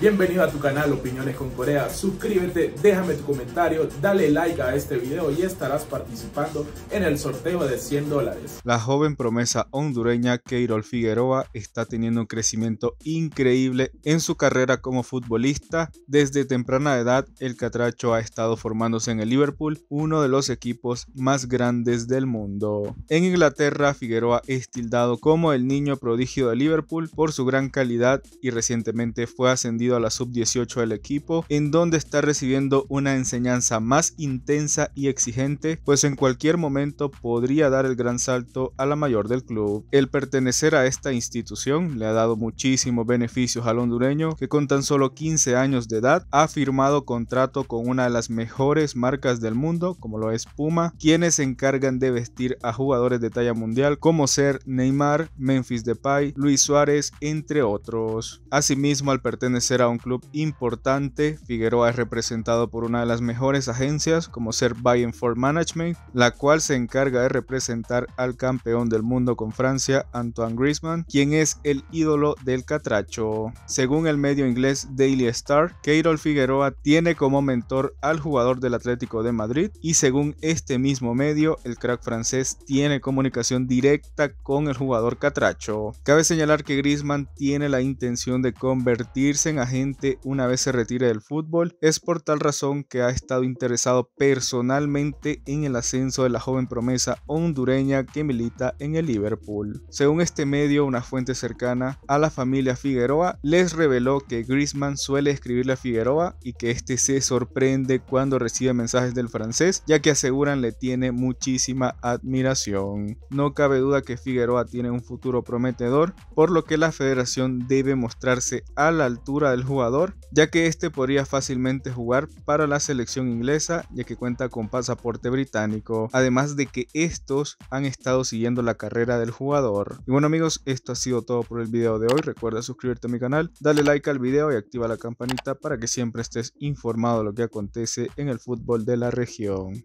Bienvenido a tu canal Opiniones con Corea, suscríbete, déjame tu comentario, dale like a este video y estarás participando en el sorteo de 100 dólares. La joven promesa hondureña Keirol Figueroa está teniendo un crecimiento increíble en su carrera como futbolista. Desde temprana edad el catracho ha estado formándose en el Liverpool, uno de los equipos más grandes del mundo. En Inglaterra Figueroa es tildado como el niño prodigio de Liverpool por su gran calidad y recientemente fue ascendido a la sub-18 del equipo, en donde está recibiendo una enseñanza más intensa y exigente, pues en cualquier momento podría dar el gran salto a la mayor del club. El pertenecer a esta institución le ha dado muchísimos beneficios al hondureño, que con tan solo 15 años de edad ha firmado contrato con una de las mejores marcas del mundo, como lo es Puma, quienes se encargan de vestir a jugadores de talla mundial como ser Neymar, Memphis Depay, Luis Suárez, entre otros. Asimismo, al pertenecer a un club importante, Figueroa es representado por una de las mejores agencias como ser Buy and For Management, la cual se encarga de representar al campeón del mundo con Francia, Antoine Griezmann, quien es el ídolo del catracho. Según el medio inglés Daily Star, Keirol Figueroa tiene como mentor al jugador del Atlético de Madrid y según este mismo medio, el crack francés tiene comunicación directa con el jugador catracho. Cabe señalar que Griezmann tiene la intención de convertirse en gente una vez se retire del fútbol. Es por tal razón que ha estado interesado personalmente en el ascenso de la joven promesa hondureña que milita en el Liverpool. Según este medio, una fuente cercana a la familia Figueroa les reveló que Griezmann suele escribirle a Figueroa y que este se sorprende cuando recibe mensajes del francés, ya que aseguran le tiene muchísima admiración. No cabe duda que Figueroa tiene un futuro prometedor, por lo que la federación debe mostrarse a la altura del jugador, ya que este podría fácilmente jugar para la selección inglesa, ya que cuenta con pasaporte británico, además de que estos han estado siguiendo la carrera del jugador. Y bueno amigos, esto ha sido todo por el video de hoy, recuerda suscribirte a mi canal, dale like al video y activa la campanita para que siempre estés informado de lo que acontece en el fútbol de la región.